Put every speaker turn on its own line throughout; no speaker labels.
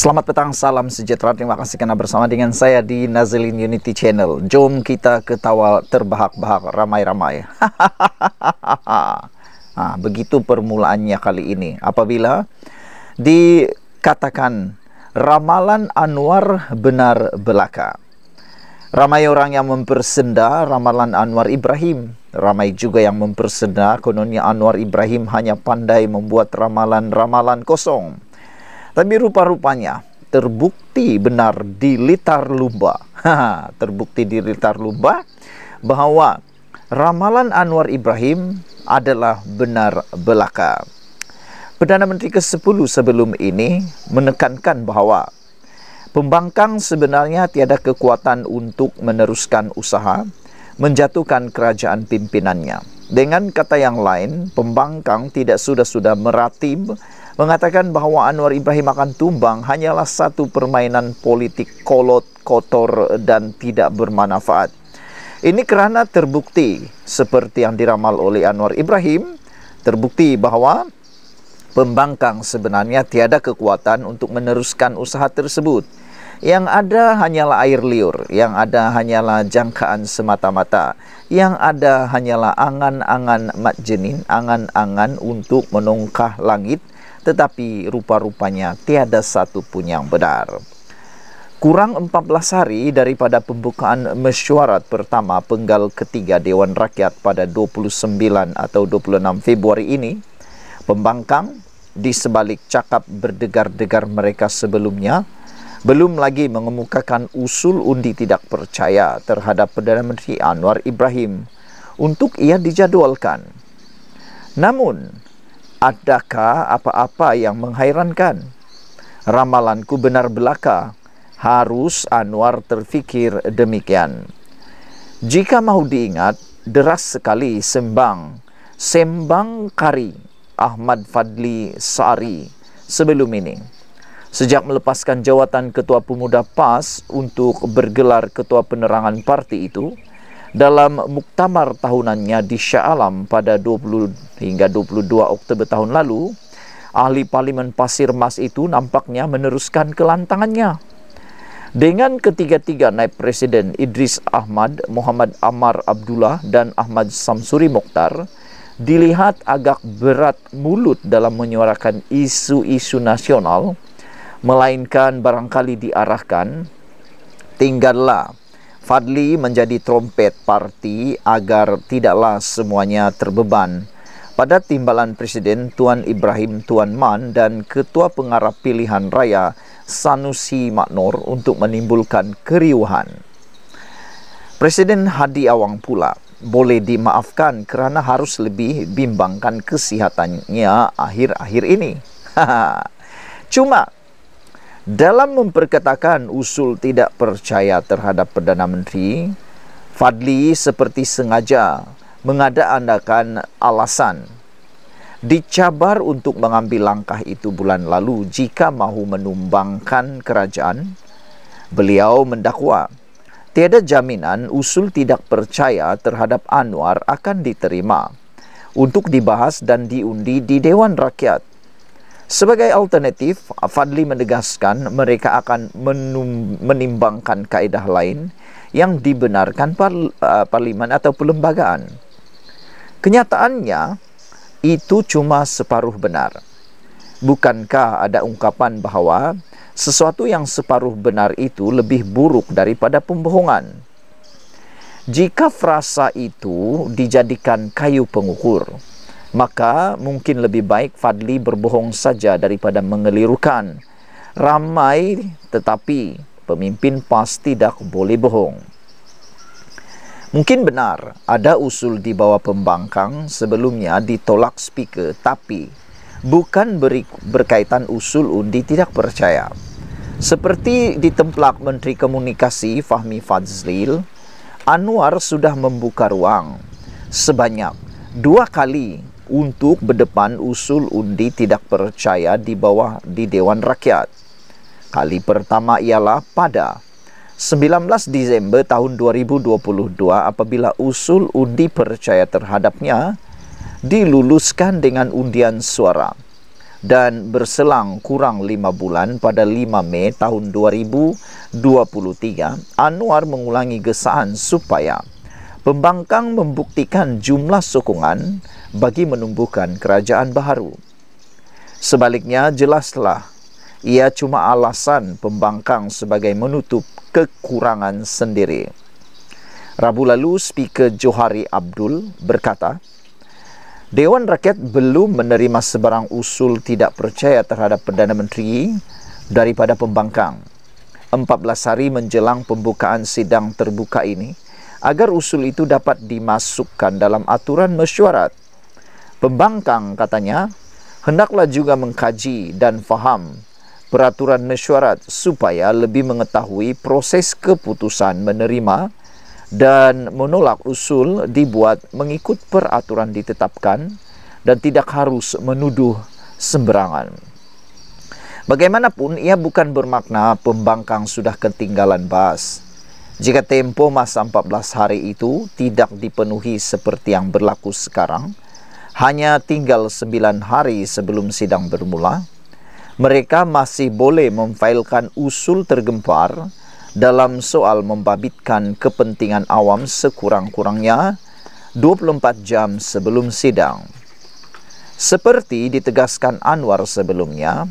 Selamat petang, salam sejahtera. Terima kasih kerana bersama dengan saya di Nazilin Unity Channel. Jom kita ketawa terbahak-bahak ramai-ramai. ha, begitu permulaannya kali ini. Apabila dikatakan ramalan Anwar benar belaka. Ramai orang yang mempersenda ramalan Anwar Ibrahim. Ramai juga yang mempersenda kononnya Anwar Ibrahim hanya pandai membuat ramalan-ramalan kosong. Tapi rupa-rupanya terbukti benar di litar lumba. Ha, terbukti di litar lumba bahawa ramalan Anwar Ibrahim adalah benar belaka. Perdana Menteri ke-10 sebelum ini menekankan bahawa pembangkang sebenarnya tiada kekuatan untuk meneruskan usaha menjatuhkan kerajaan pimpinannya. Dengan kata yang lain, pembangkang tidak sudah-sudah meratib mengatakan bahawa Anwar Ibrahim akan tumbang hanyalah satu permainan politik kolot, kotor dan tidak bermanfaat. Ini kerana terbukti seperti yang diramal oleh Anwar Ibrahim, terbukti bahawa pembangkang sebenarnya tiada kekuatan untuk meneruskan usaha tersebut. Yang ada hanyalah air liur, yang ada hanyalah jangkaan semata-mata, yang ada hanyalah angan-angan mat jenin, angan-angan untuk menungkah langit, tetapi rupa-rupanya tiada satu pun yang benar. Kurang 14 hari daripada pembukaan mesyuarat pertama penggal ketiga Dewan Rakyat pada 29 atau 26 Februari ini, pembangkang di sebalik cakap berdegar-degar mereka sebelumnya, belum lagi mengemukakan usul undi tidak percaya terhadap Perdana Menteri Anwar Ibrahim untuk ia dijadualkan. Namun, adakah apa-apa yang menghairankan? Ramalanku benar belaka, harus Anwar terfikir demikian. Jika mahu diingat, deras sekali sembang, sembang kari Ahmad Fadli Sari sebelum ini. Sejak melepaskan jawatan Ketua Pemuda PAS untuk bergelar Ketua Penerangan Parti itu, dalam muktamar tahunannya di Shah Alam pada 20 hingga 22 Oktober tahun lalu, ahli Parlimen Pasir Mas itu nampaknya meneruskan kelantangannya. Dengan ketiga-tiga naib presiden Idris Ahmad, Muhammad Amar Abdullah dan Ahmad Samsuri Mokhtar, dilihat agak berat mulut dalam menyuarakan isu-isu nasional, melainkan barangkali diarahkan tinggallah Fadli menjadi trompet parti agar tidaklah semuanya terbeban pada timbalan Presiden Tuan Ibrahim Tuan Man dan Ketua Pengarah Pilihan Raya Sanusi Maknor untuk menimbulkan keriuhan. Presiden Hadi Awang pula boleh dimaafkan kerana harus lebih bimbangkan kesihatannya akhir-akhir ini. Cuma dalam memperkatakan usul tidak percaya terhadap Perdana Menteri, Fadli seperti sengaja mengada-adakan alasan dicabar untuk mengambil langkah itu bulan lalu jika mahu menumbangkan kerajaan, beliau mendakwa tiada jaminan usul tidak percaya terhadap Anwar akan diterima untuk dibahas dan diundi di Dewan Rakyat. Sebagai alternatif, Fadli menegaskan mereka akan menimbangkan kaedah lain yang dibenarkan par, uh, parlimen atau perlembagaan. Kenyataannya, itu cuma separuh benar. Bukankah ada ungkapan bahawa sesuatu yang separuh benar itu lebih buruk daripada pembohongan? Jika frasa itu dijadikan kayu pengukur, maka mungkin lebih baik Fadli berbohong saja daripada mengelirukan. Ramai tetapi pemimpin pasti tidak boleh bohong. Mungkin benar ada usul di bawah pembangkang sebelumnya ditolak speaker tapi bukan berkaitan usul undi tidak percaya. Seperti ditemplak Menteri Komunikasi Fahmi Fazlil, Anwar sudah membuka ruang sebanyak dua kali untuk berdepan usul undi tidak percaya di bawah di Dewan Rakyat. Kali pertama ialah pada 19 Disember tahun 2022 apabila usul undi percaya terhadapnya diluluskan dengan undian suara dan berselang kurang lima bulan pada 5 Mei tahun 2023 Anwar mengulangi gesaan supaya pembangkang membuktikan jumlah sokongan bagi menumbuhkan kerajaan baharu. Sebaliknya, jelaslah ia cuma alasan pembangkang sebagai menutup kekurangan sendiri. Rabu lalu, Speaker Johari Abdul berkata, Dewan Rakyat belum menerima sebarang usul tidak percaya terhadap Perdana Menteri daripada pembangkang. 14 hari menjelang pembukaan sidang terbuka ini, agar usul itu dapat dimasukkan dalam aturan mesyuarat. Pembangkang katanya, hendaklah juga mengkaji dan faham peraturan mesyuarat supaya lebih mengetahui proses keputusan menerima dan menolak usul dibuat mengikut peraturan ditetapkan dan tidak harus menuduh sembrangan. Bagaimanapun, ia bukan bermakna pembangkang sudah ketinggalan bas. Jika tempoh masa 14 hari itu tidak dipenuhi seperti yang berlaku sekarang, hanya tinggal 9 hari sebelum sidang bermula, mereka masih boleh memfailkan usul tergempar dalam soal membabitkan kepentingan awam sekurang-kurangnya 24 jam sebelum sidang. Seperti ditegaskan Anwar sebelumnya,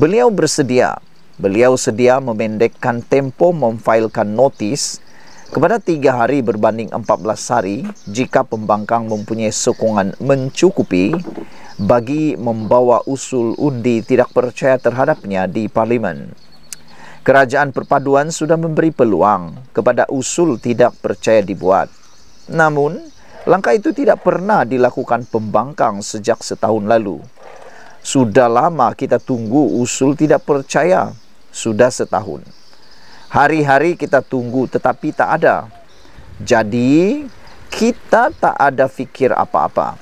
beliau bersedia beliau sedia memendekkan tempo memfailkan notis kepada 3 hari berbanding 14 hari jika pembangkang mempunyai sokongan mencukupi bagi membawa usul undi tidak percaya terhadapnya di parlimen. Kerajaan perpaduan sudah memberi peluang kepada usul tidak percaya dibuat. Namun, langkah itu tidak pernah dilakukan pembangkang sejak setahun lalu. Sudah lama kita tunggu usul tidak percaya sudah setahun. Hari-hari kita tunggu tetapi tak ada. Jadi kita tak ada fikir apa-apa.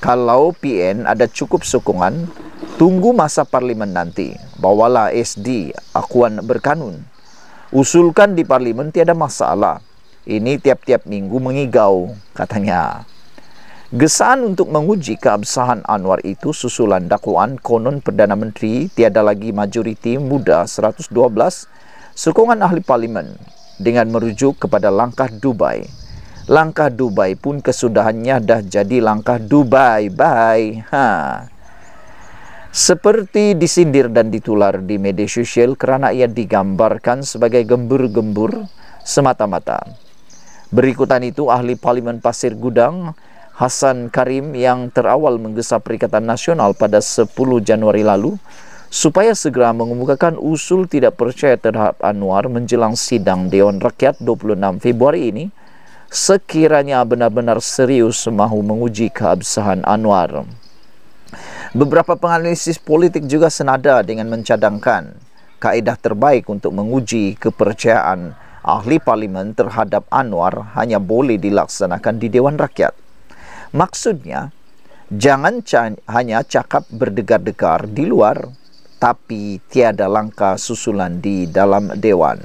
Kalau PN ada cukup sokongan, tunggu masa parlimen nanti. Bawalah SD akuan berkanun. Usulkan di parlimen tiada masalah. Ini tiap-tiap minggu mengigau katanya. Gesaan untuk menguji keabsahan Anwar itu susulan dakwaan konon Perdana Menteri tiada lagi majoriti muda 112 sokongan ahli parlimen dengan merujuk kepada langkah Dubai. Langkah Dubai pun kesudahannya dah jadi langkah Dubai. Bye. Ha. Seperti disindir dan ditular di media sosial kerana ia digambarkan sebagai gembur-gembur semata-mata. Berikutan itu ahli parlimen Pasir Gudang Hasan Karim yang terawal menggesa Perikatan Nasional pada 10 Januari lalu supaya segera mengumumkan usul tidak percaya terhadap Anwar menjelang sidang Dewan Rakyat 26 Februari ini sekiranya benar-benar serius mahu menguji keabsahan Anwar. Beberapa penganalisis politik juga senada dengan mencadangkan kaedah terbaik untuk menguji kepercayaan ahli parlimen terhadap Anwar hanya boleh dilaksanakan di Dewan Rakyat. Maksudnya, jangan ca hanya cakap berdegar-degar di luar, tapi tiada langkah susulan di dalam Dewan.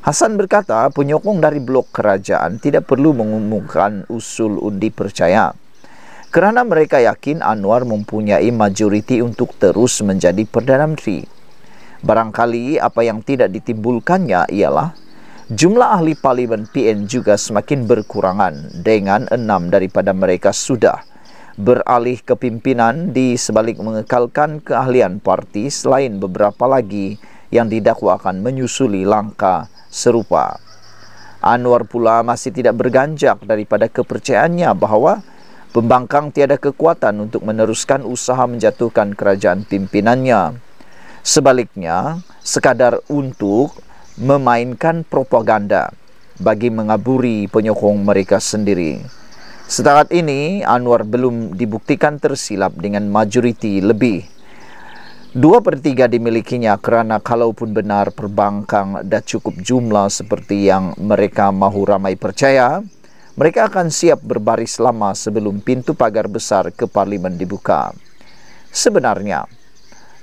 Hasan berkata, penyokong dari blok kerajaan tidak perlu mengumumkan usul undi percaya. Kerana mereka yakin Anwar mempunyai majoriti untuk terus menjadi Perdana Menteri. Barangkali apa yang tidak ditimbulkannya ialah jumlah ahli parlimen PN juga semakin berkurangan dengan enam daripada mereka sudah beralih ke pimpinan di sebalik mengekalkan keahlian parti selain beberapa lagi yang didakwa akan menyusuli langkah serupa. Anwar pula masih tidak berganjak daripada kepercayaannya bahawa pembangkang tiada kekuatan untuk meneruskan usaha menjatuhkan kerajaan pimpinannya. Sebaliknya, sekadar untuk memainkan propaganda bagi mengaburi penyokong mereka sendiri. Setakat ini, Anwar belum dibuktikan tersilap dengan majoriti lebih. Dua per tiga dimilikinya kerana kalaupun benar perbankang dah cukup jumlah seperti yang mereka mahu ramai percaya, mereka akan siap berbaris lama sebelum pintu pagar besar ke parlimen dibuka. Sebenarnya,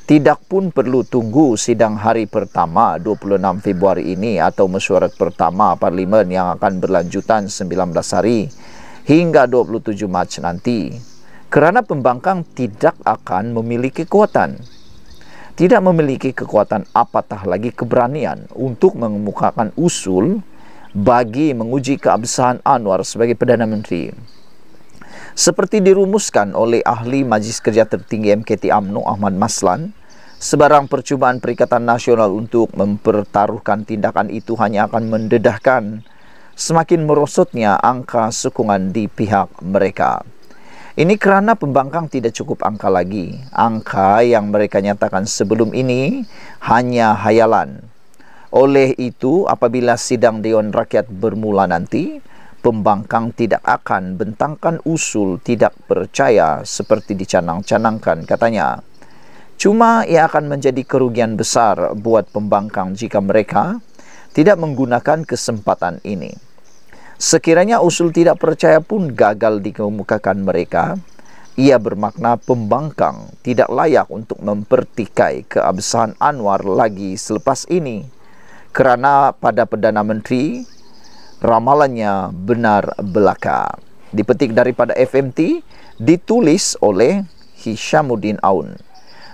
tidak pun perlu tunggu sidang hari pertama 26 Februari ini atau mesyuarat pertama parlimen yang akan berlanjutan 19 hari hingga 27 Mac nanti kerana pembangkang tidak akan memiliki kekuatan tidak memiliki kekuatan apatah lagi keberanian untuk mengemukakan usul bagi menguji keabsahan Anwar sebagai Perdana Menteri. Seperti dirumuskan oleh ahli Majlis Kerja Tertinggi MKT AMNO Ahmad Maslan, sebarang percubaan Perikatan Nasional untuk mempertaruhkan tindakan itu hanya akan mendedahkan semakin merosotnya angka sokongan di pihak mereka. Ini kerana pembangkang tidak cukup angka lagi. Angka yang mereka nyatakan sebelum ini hanya hayalan. Oleh itu, apabila sidang Dewan Rakyat bermula nanti, pembangkang tidak akan bentangkan usul tidak percaya seperti dicanang-canangkan katanya. Cuma ia akan menjadi kerugian besar buat pembangkang jika mereka tidak menggunakan kesempatan ini. Sekiranya usul tidak percaya pun gagal dikemukakan mereka, ia bermakna pembangkang tidak layak untuk mempertikai keabsahan Anwar lagi selepas ini. Kerana pada Perdana Menteri, ramalannya benar belaka. Dipetik daripada FMT, ditulis oleh Hishamuddin Aun.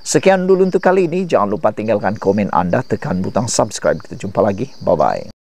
Sekian dulu untuk kali ini. Jangan lupa tinggalkan komen anda, tekan butang subscribe. Kita jumpa lagi. Bye-bye.